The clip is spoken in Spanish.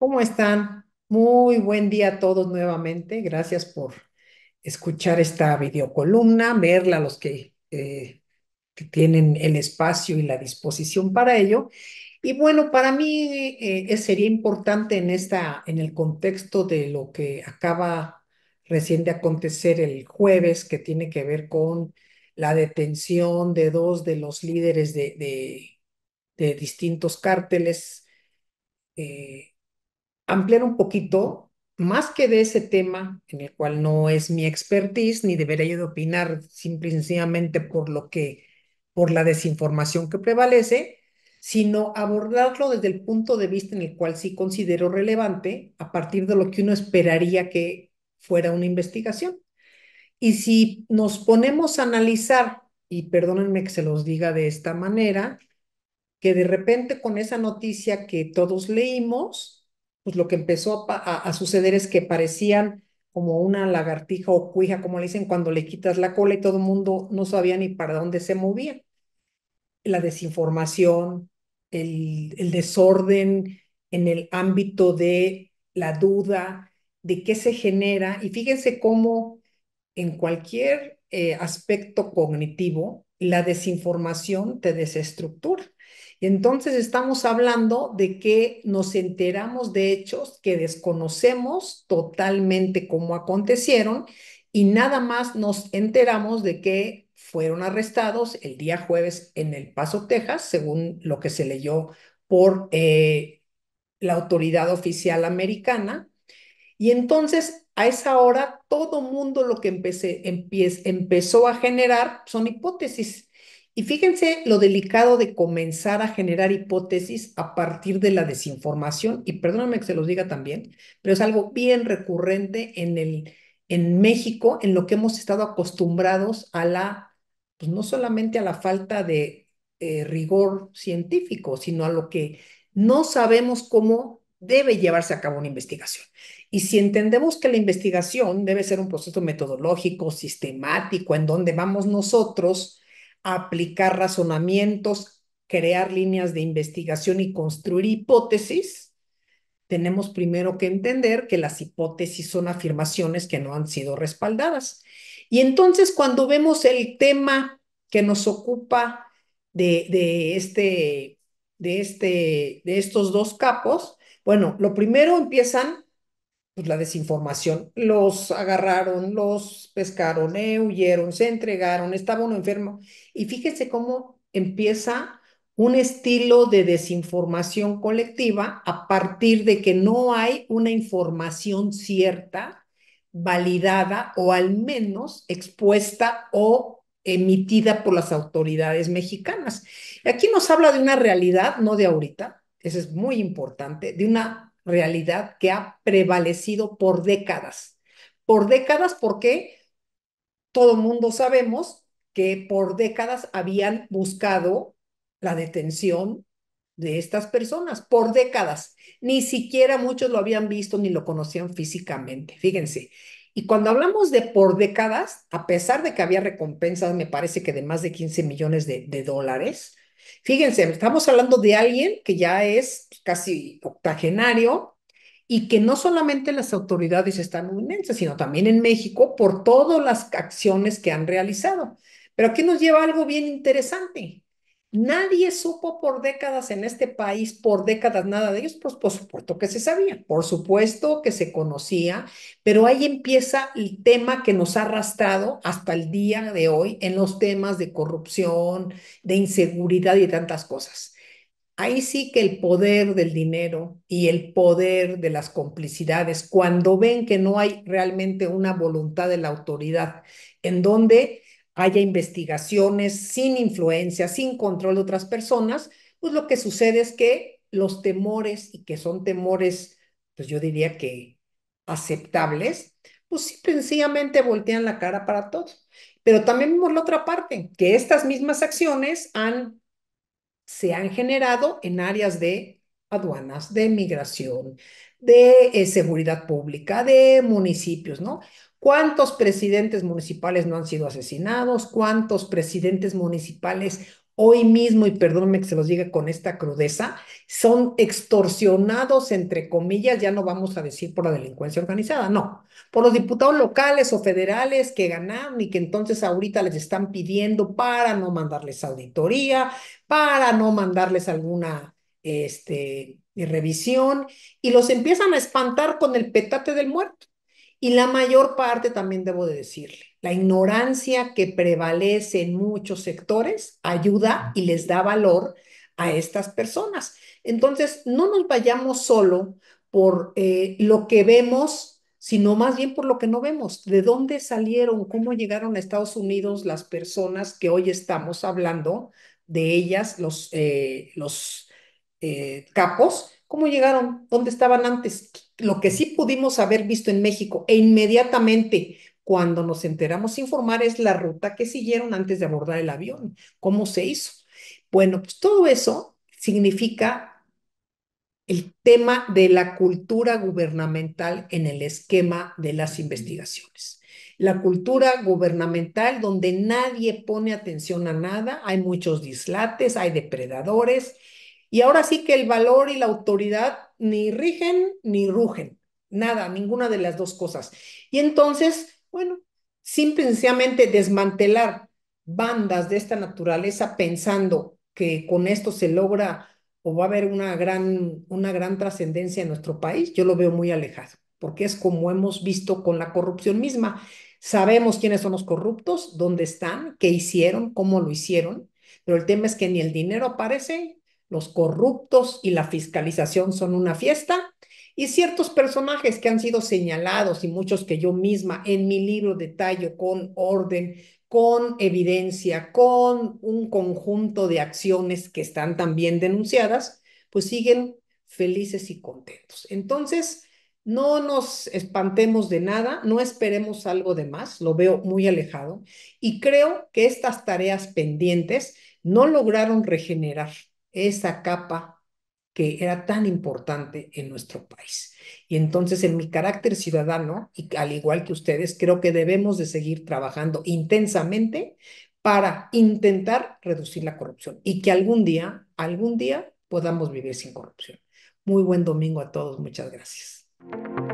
¿Cómo están? Muy buen día a todos nuevamente. Gracias por escuchar esta videocolumna, verla a los eh, que, tienen el espacio y la disposición para ello. Y bueno, para mí eh, sería importante en, esta, en el contexto de lo que acaba recién de acontecer el jueves, que tiene que ver con la detención de dos de los líderes de, distintos cárteles. Eh, ampliar un poquito más que de ese tema en el cual no es mi expertise ni debería yo de opinar simple y sencillamente por lo que por la desinformación que prevalece, sino abordarlo desde el punto de vista en el cual sí considero relevante a partir de lo que uno esperaría que fuera una investigación. Y si nos ponemos a analizar, y perdónenme que se los diga de esta manera, que de repente con esa noticia que todos leímos, pues lo que empezó a, suceder es que parecían como una lagartija o cuija, como le dicen, cuando le quitas la cola y todo el mundo no sabía ni para dónde se movía. La desinformación, el, desorden en el ámbito de la duda, de qué se genera. Y fíjense cómo en cualquier eh, aspecto cognitivo, la desinformación te desestructura. Entonces estamos hablando de que nos enteramos de hechos que desconocemos totalmente cómo acontecieron y nada más nos enteramos de que fueron arrestados el día jueves en El Paso, Texas, según lo que se leyó por eh, la autoridad oficial americana. Y entonces a esa hora todo mundo lo que empecé, empezó a generar son hipótesis y fíjense lo delicado de comenzar a generar hipótesis a partir de la desinformación, y perdóname que se los diga también, pero es algo bien recurrente en, el, en México, en lo que hemos estado acostumbrados a la, pues no solamente a la falta de eh, rigor científico, sino a lo que no sabemos cómo debe llevarse a cabo una investigación. Y si entendemos que la investigación debe ser un proceso metodológico, sistemático, en donde vamos nosotros, aplicar razonamientos, crear líneas de investigación y construir hipótesis, tenemos primero que entender que las hipótesis son afirmaciones que no han sido respaldadas. Y entonces cuando vemos el tema que nos ocupa de, este, de, este, de estos dos capos, bueno, lo primero empiezan pues, la desinformación. Los agarraron, los pescaron, eh, huyeron, se entregaron, estaba uno enfermo. Y fíjese cómo empieza un estilo de desinformación colectiva a partir de que no hay una información cierta, validada o al menos expuesta o emitida por las autoridades mexicanas. Aquí nos habla de una realidad, no de ahorita, eso es muy importante, de una realidad que ha prevalecido por décadas. Por décadas porque todo mundo sabemos que por décadas habían buscado la detención de estas personas, por décadas. Ni siquiera muchos lo habían visto ni lo conocían físicamente, fíjense. Y cuando hablamos de por décadas, a pesar de que había recompensas, me parece que de más de 15 millones de, de dólares, Fíjense, estamos hablando de alguien que ya es casi octogenario y que no solamente las autoridades estadounidenses, sino también en México por todas las acciones que han realizado. Pero aquí nos lleva algo bien interesante. Nadie supo por décadas en este país, por décadas nada de ellos, pues, por supuesto que se sabía, por supuesto que se conocía, pero ahí empieza el tema que nos ha arrastrado hasta el día de hoy en los temas de corrupción, de inseguridad y tantas cosas. Ahí sí que el poder del dinero y el poder de las complicidades, cuando ven que no hay realmente una voluntad de la autoridad, en donde haya investigaciones sin influencia, sin control de otras personas, pues lo que sucede es que los temores, y que son temores, pues yo diría que aceptables, pues sí, sencillamente voltean la cara para todos. Pero también vemos la otra parte, que estas mismas acciones han, se han generado en áreas de aduanas, de migración, de eh, seguridad pública, de municipios, ¿no? ¿Cuántos presidentes municipales no han sido asesinados? ¿Cuántos presidentes municipales hoy mismo, y perdónenme que se los diga con esta crudeza, son extorsionados, entre comillas, ya no vamos a decir por la delincuencia organizada, no, por los diputados locales o federales que ganaron y que entonces ahorita les están pidiendo para no mandarles auditoría, para no mandarles alguna este, revisión, y los empiezan a espantar con el petate del muerto. Y la mayor parte, también debo de decirle, la ignorancia que prevalece en muchos sectores ayuda y les da valor a estas personas. Entonces, no nos vayamos solo por eh, lo que vemos, sino más bien por lo que no vemos. ¿De dónde salieron? ¿Cómo llegaron a Estados Unidos las personas que hoy estamos hablando de ellas, los, eh, los eh, capos, cómo llegaron, dónde estaban antes. Lo que sí pudimos haber visto en México e inmediatamente cuando nos enteramos informar es la ruta que siguieron antes de abordar el avión, cómo se hizo. Bueno, pues todo eso significa el tema de la cultura gubernamental en el esquema de las investigaciones. La cultura gubernamental donde nadie pone atención a nada, hay muchos dislates, hay depredadores, y ahora sí que el valor y la autoridad ni rigen ni rugen, nada, ninguna de las dos cosas. Y entonces, bueno, simplemente desmantelar bandas de esta naturaleza pensando que con esto se logra o va a haber una gran, una gran trascendencia en nuestro país, yo lo veo muy alejado, porque es como hemos visto con la corrupción misma. Sabemos quiénes son los corruptos, dónde están, qué hicieron, cómo lo hicieron, pero el tema es que ni el dinero aparece los corruptos y la fiscalización son una fiesta, y ciertos personajes que han sido señalados y muchos que yo misma en mi libro detallo con orden, con evidencia, con un conjunto de acciones que están también denunciadas, pues siguen felices y contentos. Entonces, no nos espantemos de nada, no esperemos algo de más, lo veo muy alejado, y creo que estas tareas pendientes no lograron regenerar esa capa que era tan importante en nuestro país. Y entonces, en mi carácter ciudadano, y al igual que ustedes, creo que debemos de seguir trabajando intensamente para intentar reducir la corrupción y que algún día, algún día podamos vivir sin corrupción. Muy buen domingo a todos, muchas gracias.